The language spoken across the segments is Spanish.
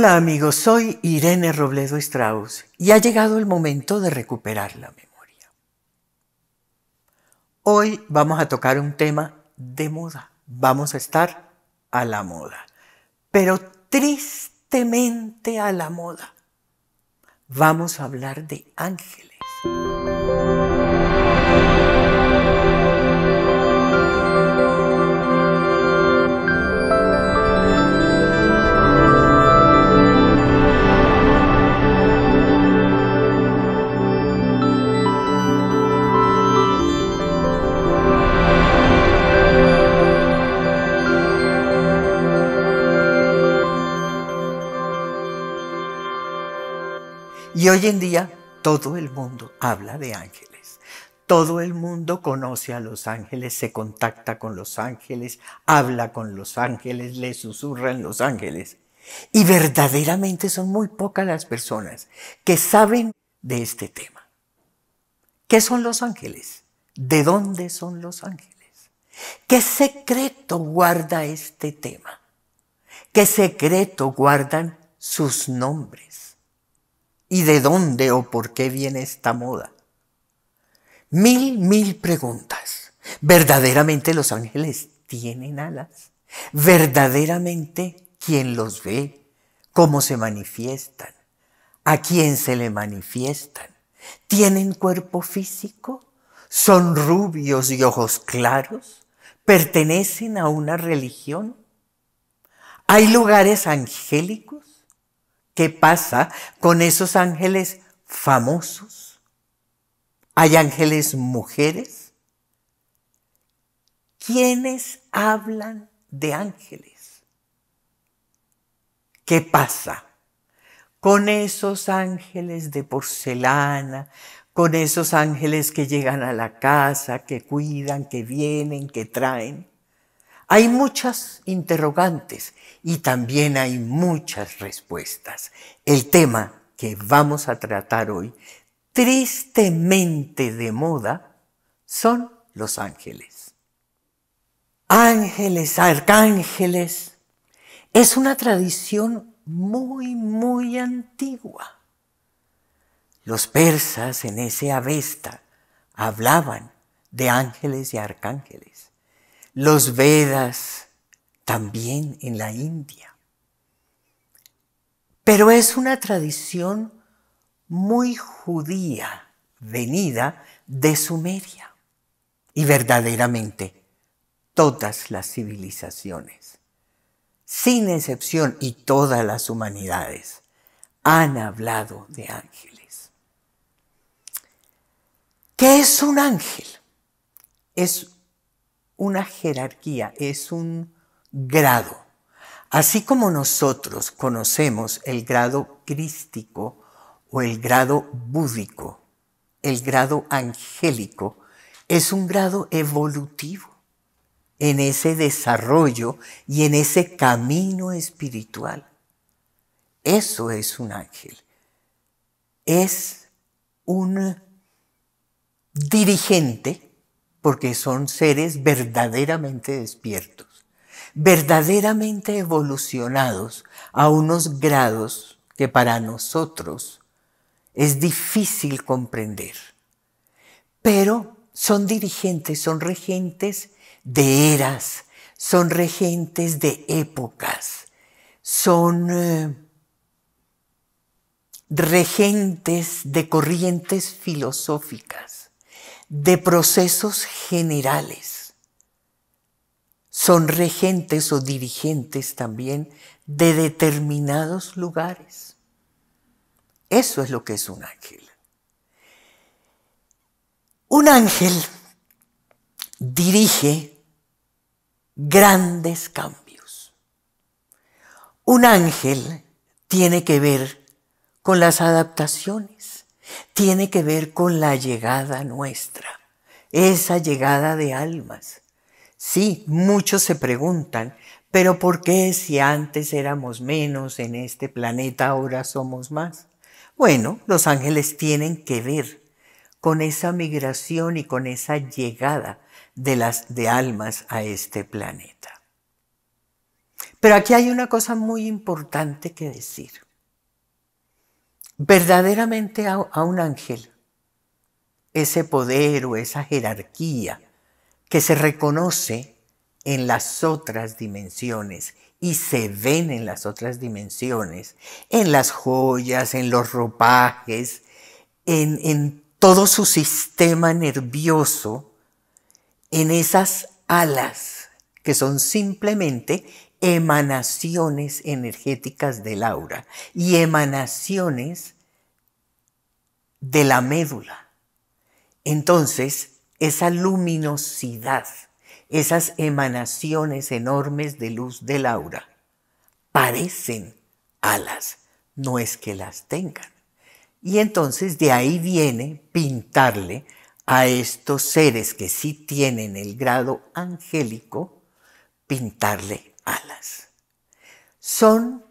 Hola amigos, soy Irene Robledo Strauss y ha llegado el momento de recuperar la memoria. Hoy vamos a tocar un tema de moda. Vamos a estar a la moda, pero tristemente a la moda. Vamos a hablar de ángeles. Y hoy en día todo el mundo habla de ángeles. Todo el mundo conoce a los ángeles, se contacta con los ángeles, habla con los ángeles, le susurran los ángeles. Y verdaderamente son muy pocas las personas que saben de este tema. ¿Qué son los ángeles? ¿De dónde son los ángeles? ¿Qué secreto guarda este tema? ¿Qué secreto guardan sus nombres? y de dónde o por qué viene esta moda. Mil, mil preguntas. ¿Verdaderamente los ángeles tienen alas? ¿Verdaderamente quién los ve? ¿Cómo se manifiestan? ¿A quién se le manifiestan? ¿Tienen cuerpo físico? ¿Son rubios y ojos claros? ¿Pertenecen a una religión? ¿Hay lugares angélicos? ¿Qué pasa con esos ángeles famosos? ¿Hay ángeles mujeres? ¿Quiénes hablan de ángeles? ¿Qué pasa con esos ángeles de porcelana, con esos ángeles que llegan a la casa, que cuidan, que vienen, que traen? Hay muchas interrogantes y también hay muchas respuestas. El tema que vamos a tratar hoy, tristemente de moda, son los ángeles. Ángeles, arcángeles, es una tradición muy, muy antigua. Los persas en ese Avesta hablaban de ángeles y arcángeles los Vedas, también en la India. Pero es una tradición muy judía, venida de Sumeria. Y verdaderamente, todas las civilizaciones, sin excepción y todas las humanidades, han hablado de ángeles. ¿Qué es un ángel? Es una jerarquía, es un grado. Así como nosotros conocemos el grado crístico o el grado búdico, el grado angélico, es un grado evolutivo en ese desarrollo y en ese camino espiritual. Eso es un ángel. Es un dirigente porque son seres verdaderamente despiertos, verdaderamente evolucionados a unos grados que para nosotros es difícil comprender. Pero son dirigentes, son regentes de eras, son regentes de épocas, son eh, regentes de corrientes filosóficas de procesos generales. Son regentes o dirigentes también de determinados lugares. Eso es lo que es un ángel. Un ángel dirige grandes cambios. Un ángel tiene que ver con las adaptaciones tiene que ver con la llegada nuestra, esa llegada de almas. Sí, muchos se preguntan, pero ¿por qué si antes éramos menos en este planeta ahora somos más? Bueno, los ángeles tienen que ver con esa migración y con esa llegada de las de almas a este planeta. Pero aquí hay una cosa muy importante que decir verdaderamente a, un ángel ese poder o esa jerarquía que se reconoce en las otras dimensiones y se ven en las otras dimensiones, en las joyas, en los ropajes, en, en, todo su sistema nervioso, en esas alas que son simplemente emanaciones energéticas del aura y emanaciones de la médula. Entonces, esa luminosidad, esas emanaciones enormes de luz del aura, parecen alas, no es que las tengan. Y entonces de ahí viene pintarle a estos seres que sí tienen el grado angélico, pintarle son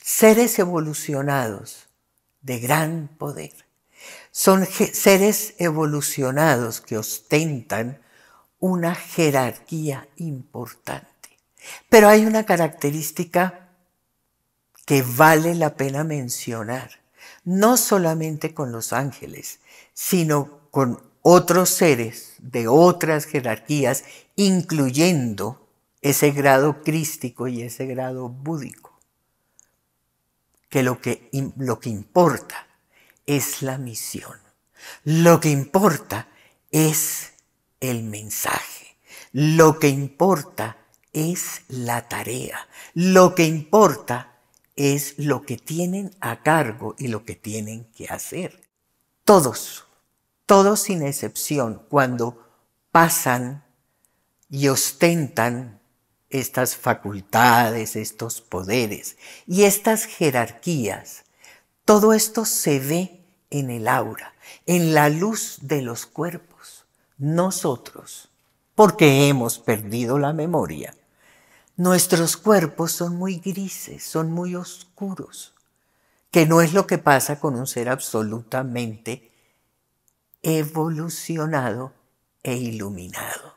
seres evolucionados de gran poder. Son seres evolucionados que ostentan una jerarquía importante. Pero hay una característica que vale la pena mencionar, no solamente con los ángeles, sino con otros seres de otras jerarquías, incluyendo ese grado crístico y ese grado búdico, que lo que, lo que importa es la misión, lo que importa es el mensaje, lo que importa es la tarea, lo que importa es lo que tienen a cargo y lo que tienen que hacer. Todos, todos sin excepción, cuando pasan y ostentan estas facultades, estos poderes y estas jerarquías. Todo esto se ve en el aura, en la luz de los cuerpos. Nosotros, porque hemos perdido la memoria, nuestros cuerpos son muy grises, son muy oscuros, que no es lo que pasa con un ser absolutamente evolucionado e iluminado.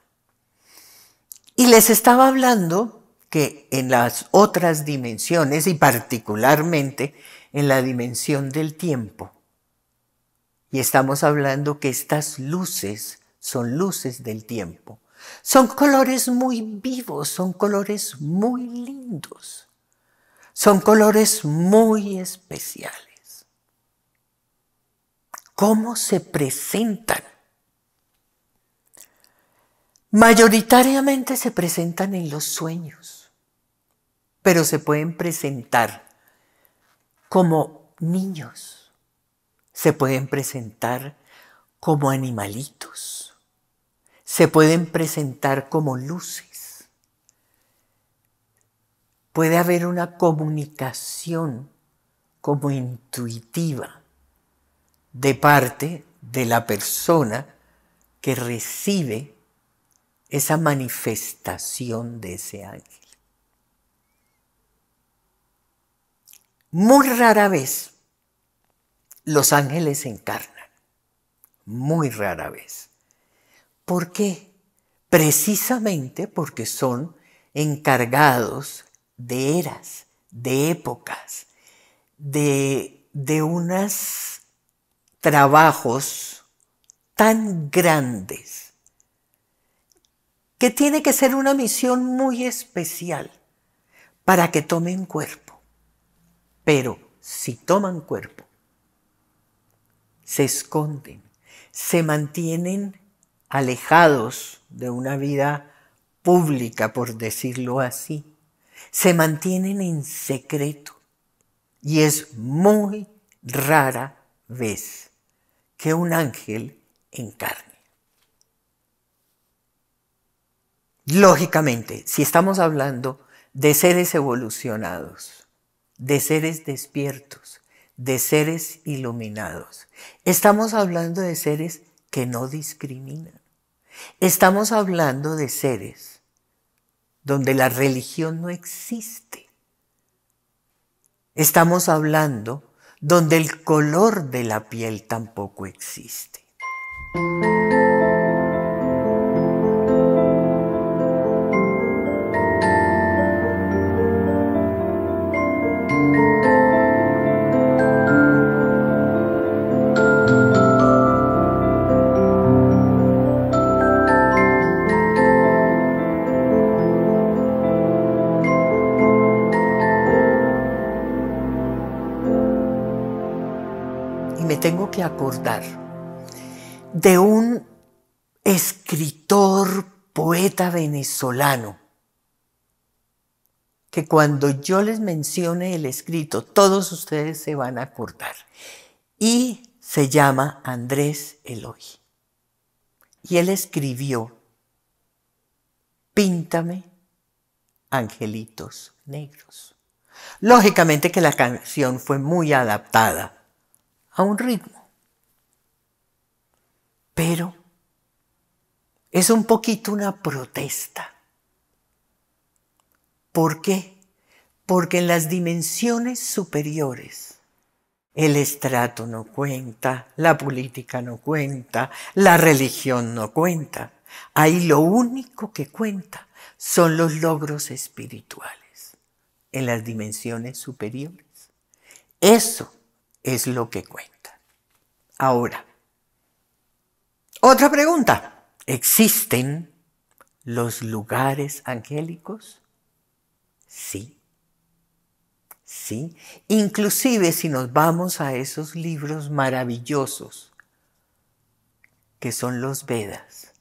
Y les estaba hablando que en las otras dimensiones y particularmente en la dimensión del tiempo, y estamos hablando que estas luces son luces del tiempo, son colores muy vivos, son colores muy lindos, son colores muy especiales. ¿Cómo se presentan? mayoritariamente se presentan en los sueños, pero se pueden presentar como niños, se pueden presentar como animalitos, se pueden presentar como luces. Puede haber una comunicación como intuitiva de parte de la persona que recibe esa manifestación de ese ángel. Muy rara vez los ángeles se encarnan, muy rara vez. ¿Por qué? Precisamente porque son encargados de eras, de épocas, de, de unos trabajos tan grandes que tiene que ser una misión muy especial para que tomen cuerpo. Pero si toman cuerpo, se esconden, se mantienen alejados de una vida pública, por decirlo así, se mantienen en secreto. Y es muy rara vez que un ángel encarne. Lógicamente, si estamos hablando de seres evolucionados, de seres despiertos, de seres iluminados, estamos hablando de seres que no discriminan. Estamos hablando de seres donde la religión no existe. Estamos hablando donde el color de la piel tampoco existe. de un escritor, poeta venezolano, que cuando yo les mencione el escrito, todos ustedes se van a acordar. Y se llama Andrés Eloy. Y él escribió, Píntame angelitos negros. Lógicamente que la canción fue muy adaptada a un ritmo. Pero es un poquito una protesta. ¿Por qué? Porque en las dimensiones superiores, el estrato no cuenta, la política no cuenta, la religión no cuenta. Ahí lo único que cuenta son los logros espirituales en las dimensiones superiores. Eso es lo que cuenta. Ahora, otra pregunta. ¿Existen los lugares angélicos? Sí. Sí. Inclusive si nos vamos a esos libros maravillosos que son los Vedas,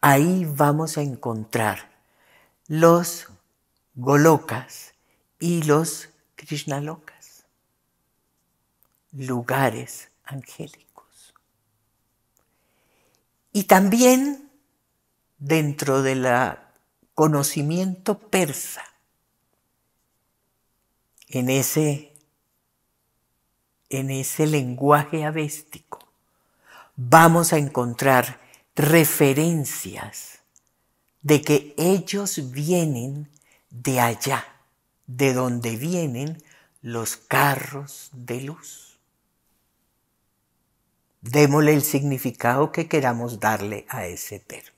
ahí vamos a encontrar los Golokas y los Krishnalokas, lugares angélicos. Y también dentro del conocimiento persa, en ese, en ese lenguaje avéstico, vamos a encontrar referencias de que ellos vienen de allá, de donde vienen los carros de luz. Démosle el significado que queramos darle a ese término.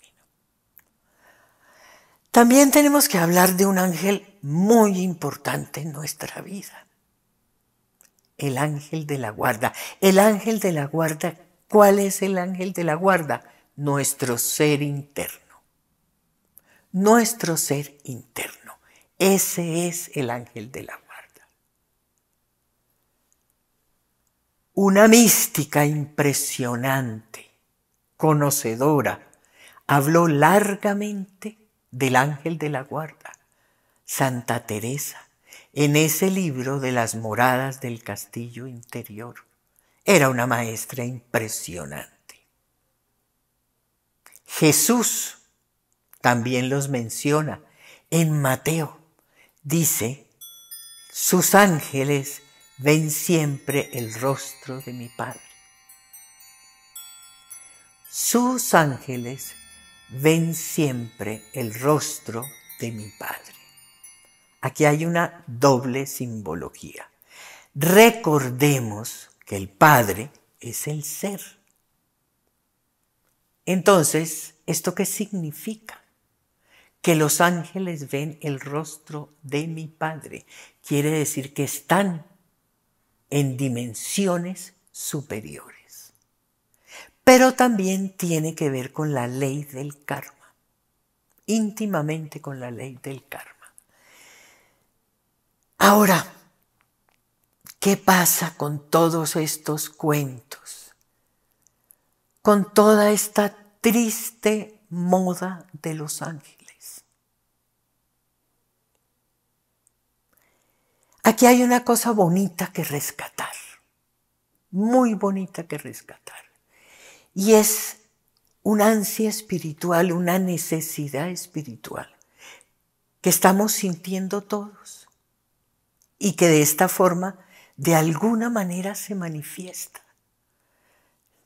También tenemos que hablar de un ángel muy importante en nuestra vida. El ángel de la guarda. El ángel de la guarda, ¿cuál es el ángel de la guarda? Nuestro ser interno. Nuestro ser interno. Ese es el ángel de la guarda. una mística impresionante, conocedora, habló largamente del ángel de la guarda, Santa Teresa, en ese libro de las moradas del castillo interior. Era una maestra impresionante. Jesús también los menciona en Mateo. Dice, sus ángeles ven siempre el rostro de mi Padre. Sus ángeles ven siempre el rostro de mi Padre. Aquí hay una doble simbología. Recordemos que el Padre es el ser. Entonces, ¿esto qué significa? que los ángeles ven el rostro de mi Padre. Quiere decir que están en dimensiones superiores. Pero también tiene que ver con la ley del karma, íntimamente con la ley del karma. Ahora, ¿qué pasa con todos estos cuentos? Con toda esta triste moda de los ángeles. Aquí hay una cosa bonita que rescatar, muy bonita que rescatar, y es una ansia espiritual, una necesidad espiritual que estamos sintiendo todos y que de esta forma, de alguna manera, se manifiesta.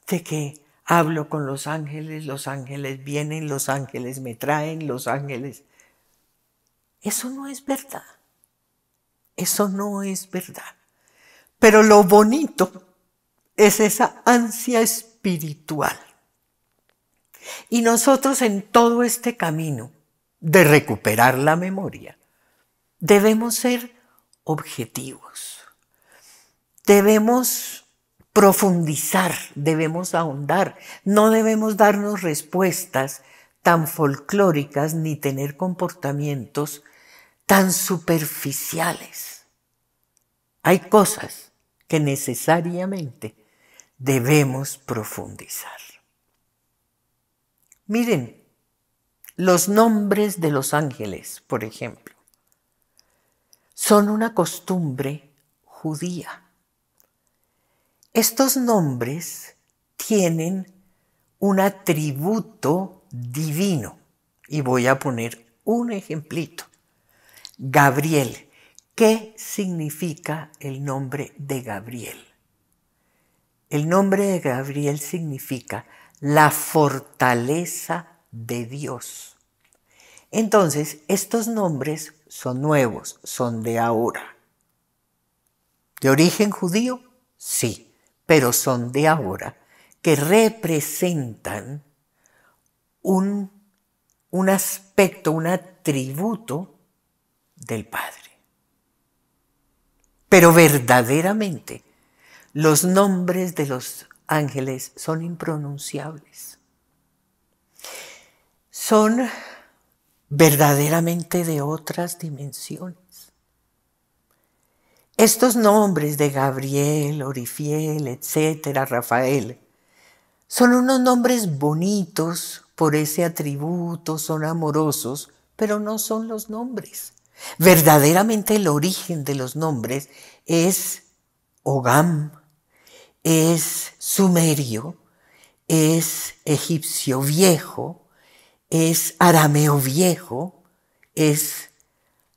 De que hablo con los ángeles, los ángeles vienen, los ángeles me traen, los ángeles... Eso no es verdad. Eso no es verdad. Pero lo bonito es esa ansia espiritual. Y nosotros en todo este camino de recuperar la memoria, debemos ser objetivos. Debemos profundizar, debemos ahondar, no debemos darnos respuestas tan folclóricas ni tener comportamientos tan superficiales. Hay cosas que necesariamente debemos profundizar. Miren, los nombres de los ángeles, por ejemplo, son una costumbre judía. Estos nombres tienen un atributo divino y voy a poner un ejemplito. Gabriel. ¿Qué significa el nombre de Gabriel? El nombre de Gabriel significa la fortaleza de Dios. Entonces, estos nombres son nuevos, son de ahora. ¿De origen judío? Sí, pero son de ahora, que representan un, aspecto, un atributo del Padre. Pero verdaderamente, los nombres de los ángeles son impronunciables. Son verdaderamente de otras dimensiones. Estos nombres de Gabriel, Orifiel, etcétera, Rafael, son unos nombres bonitos por ese atributo, son amorosos, pero no son los nombres. Verdaderamente el origen de los nombres es Ogam, es sumerio, es egipcio viejo, es arameo viejo, es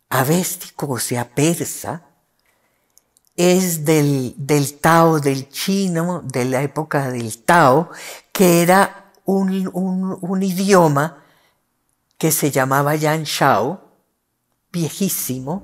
avéstico, o sea, persa, es del, Tao, del chino, de la época del Tao, que era un, un idioma que se llamaba Yan Shao, viejísimo,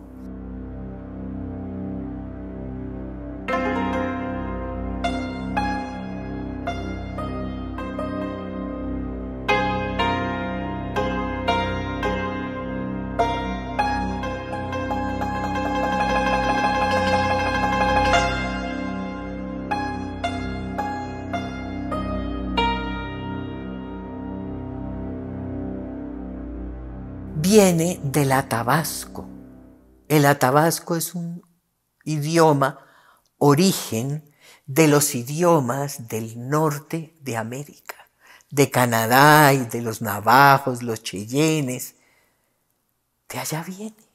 atabasco. El atabasco es un idioma origen de los idiomas del norte de América, de Canadá y de los navajos, los cheyennes. De allá viene.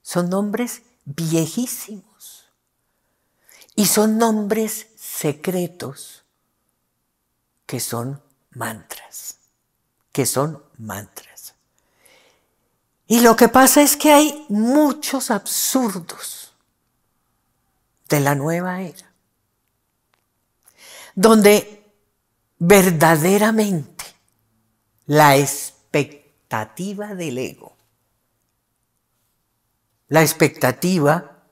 Son nombres viejísimos y son nombres secretos que son mantras, que son mantras. Y lo que pasa es que hay muchos absurdos de la nueva era, donde verdaderamente la expectativa del ego, la expectativa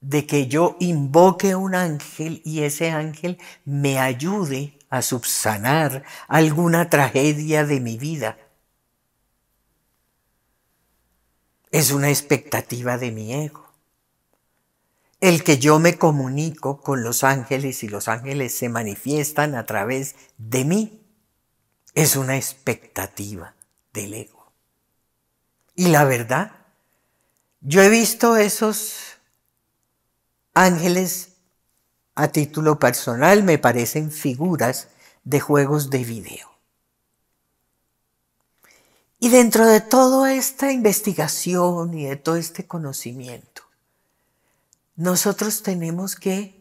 de que yo invoque un ángel y ese ángel me ayude a subsanar alguna tragedia de mi vida es una expectativa de mi ego. El que yo me comunico con los ángeles y los ángeles se manifiestan a través de mí es una expectativa del ego. Y la verdad, yo he visto esos ángeles a título personal, me parecen figuras de juegos de video. Y dentro de toda esta investigación y de todo este conocimiento, nosotros tenemos que,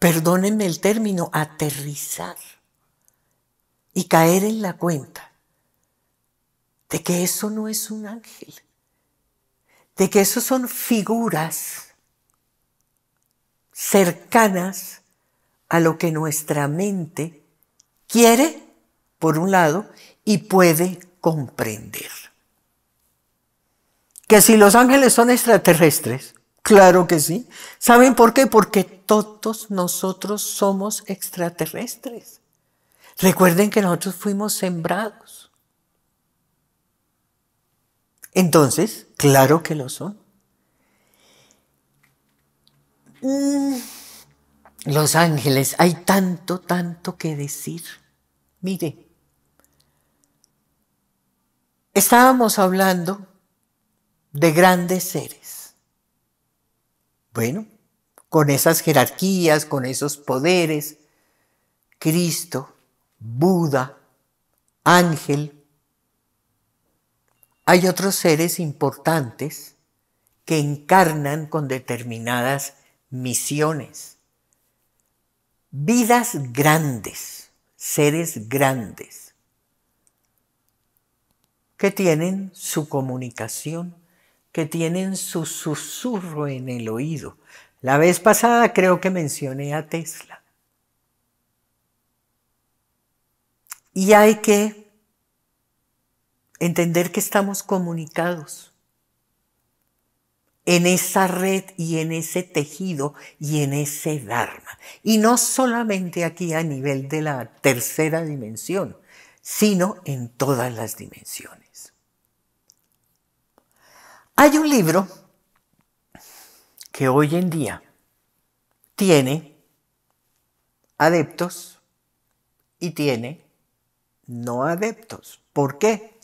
perdónenme el término, aterrizar y caer en la cuenta de que eso no es un ángel, de que eso son figuras cercanas a lo que nuestra mente quiere, por un lado, y puede, comprender. Que si los ángeles son extraterrestres, claro que sí. ¿Saben por qué? Porque todos nosotros somos extraterrestres. Recuerden que nosotros fuimos sembrados. Entonces, claro que lo son. Mm, los ángeles, hay tanto, tanto que decir. Mire, Estábamos hablando de grandes seres. Bueno, con esas jerarquías, con esos poderes, Cristo, Buda, ángel. Hay otros seres importantes que encarnan con determinadas misiones. Vidas grandes, seres grandes que tienen su comunicación, que tienen su susurro en el oído. La vez pasada creo que mencioné a Tesla. Y hay que entender que estamos comunicados en esa red y en ese tejido y en ese Dharma. Y no solamente aquí a nivel de la tercera dimensión, sino en todas las dimensiones. Hay un libro que hoy en día tiene adeptos y tiene no adeptos. ¿Por qué?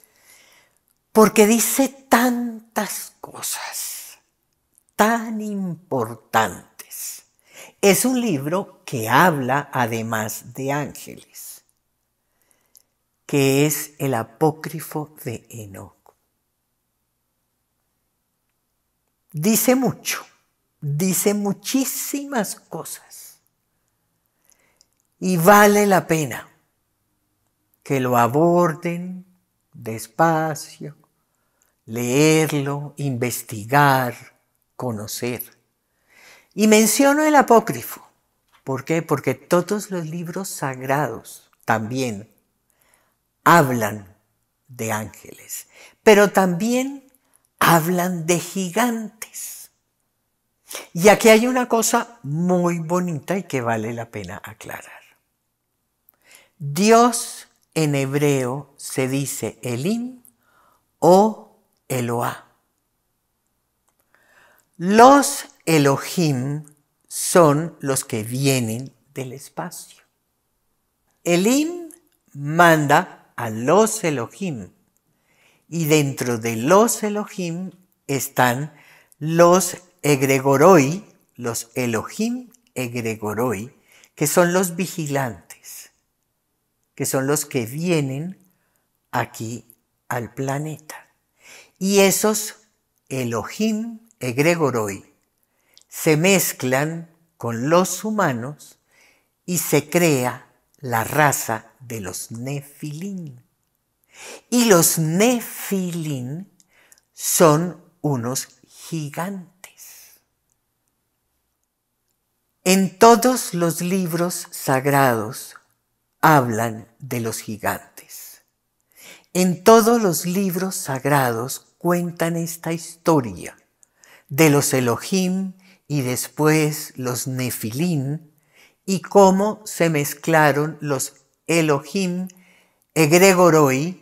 Porque dice tantas cosas tan importantes. Es un libro que habla además de ángeles, que es el apócrifo de Enoch. dice mucho, dice muchísimas cosas. Y vale la pena que lo aborden despacio, leerlo, investigar, conocer. Y menciono el apócrifo. ¿Por qué? Porque todos los libros sagrados también hablan de ángeles, pero también hablan de gigantes. Y aquí hay una cosa muy bonita y que vale la pena aclarar. Dios en hebreo se dice Elim o Eloah. Los Elohim son los que vienen del espacio. Elim manda a los Elohim y dentro de los Elohim están los egregoroi, los Elohim egregoroi, que son los vigilantes, que son los que vienen aquí al planeta. Y esos Elohim egregoroi se mezclan con los humanos y se crea la raza de los Nefilim. Y los Nefilim son unos gigantes. En todos los libros sagrados hablan de los gigantes. En todos los libros sagrados cuentan esta historia de los Elohim y después los Nefilín y cómo se mezclaron los Elohim egregoroi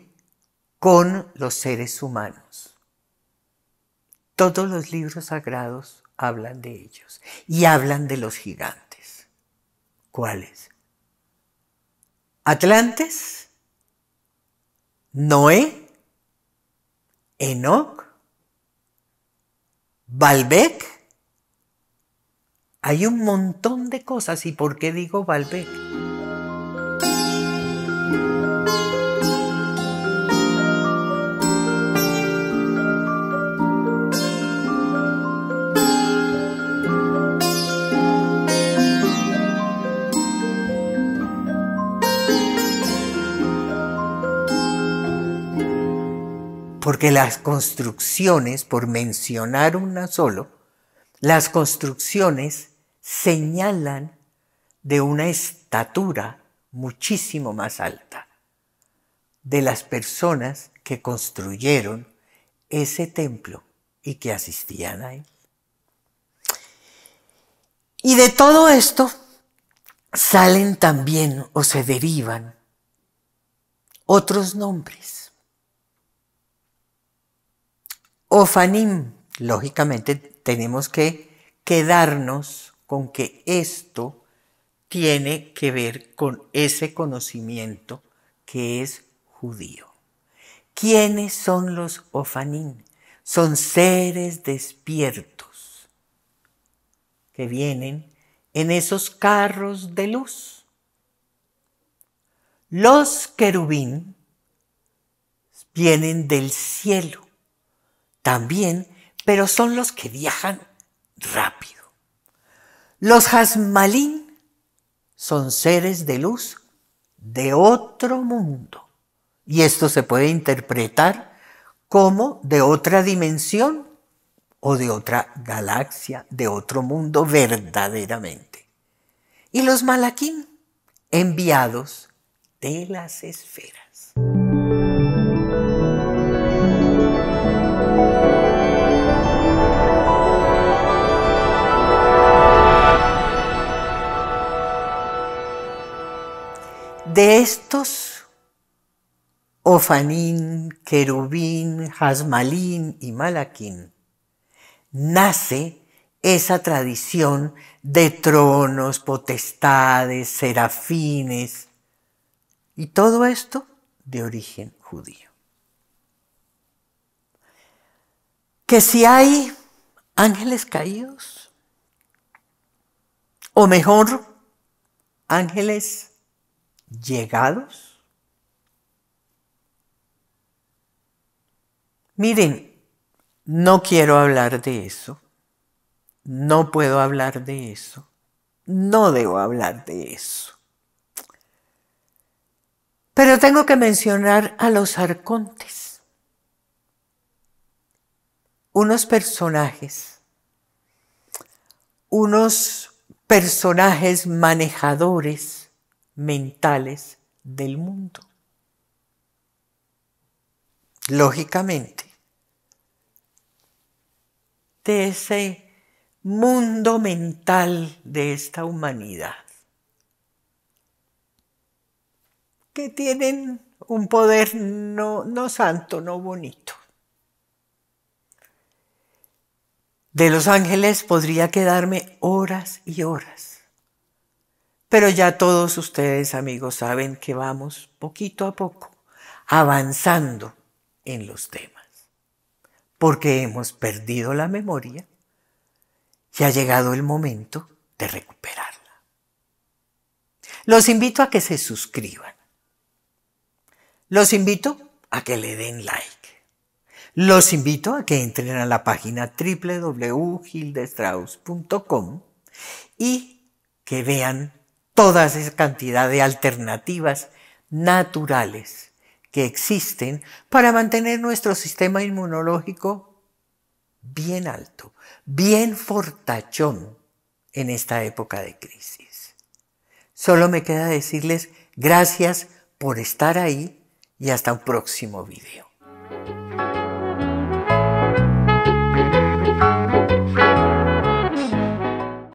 con los seres humanos. Todos los libros sagrados hablan de ellos y hablan de los gigantes. ¿Cuáles? Atlantes, Noé, Enoch, Balbec. Hay un montón de cosas. ¿Y por qué digo Balbec? Porque las construcciones, por mencionar una solo, las construcciones señalan de una estatura muchísimo más alta de las personas que construyeron ese templo y que asistían a él. Y de todo esto salen también o se derivan otros nombres. Ofanim, lógicamente tenemos que quedarnos con que esto tiene que ver con ese conocimiento que es judío. ¿Quiénes son los Ofanim? Son seres despiertos que vienen en esos carros de luz. Los querubín vienen del cielo también, pero son los que viajan rápido. Los Hasmalín son seres de luz de otro mundo. Y esto se puede interpretar como de otra dimensión o de otra galaxia, de otro mundo verdaderamente. Y los malaquín, enviados de las esferas. De estos, Ofanín, Querubín, Jasmalín y Malaquín, nace esa tradición de tronos, potestades, serafines, y todo esto de origen judío. Que si hay ángeles caídos, o mejor, ángeles llegados? Miren, no quiero hablar de eso, no puedo hablar de eso, no debo hablar de eso. Pero tengo que mencionar a los arcontes, unos personajes, unos personajes manejadores mentales del mundo. Lógicamente, de ese mundo mental de esta humanidad, que tienen un poder no, santo, no bonito. De los ángeles podría quedarme horas y horas pero ya todos ustedes, amigos, saben que vamos poquito a poco avanzando en los temas, porque hemos perdido la memoria y ha llegado el momento de recuperarla. Los invito a que se suscriban. Los invito a que le den like. Los invito a que entren a la página www.gildestraus.com y que vean todas esa cantidad de alternativas naturales que existen para mantener nuestro sistema inmunológico bien alto, bien fortachón en esta época de crisis. Solo me queda decirles gracias por estar ahí y hasta un próximo video.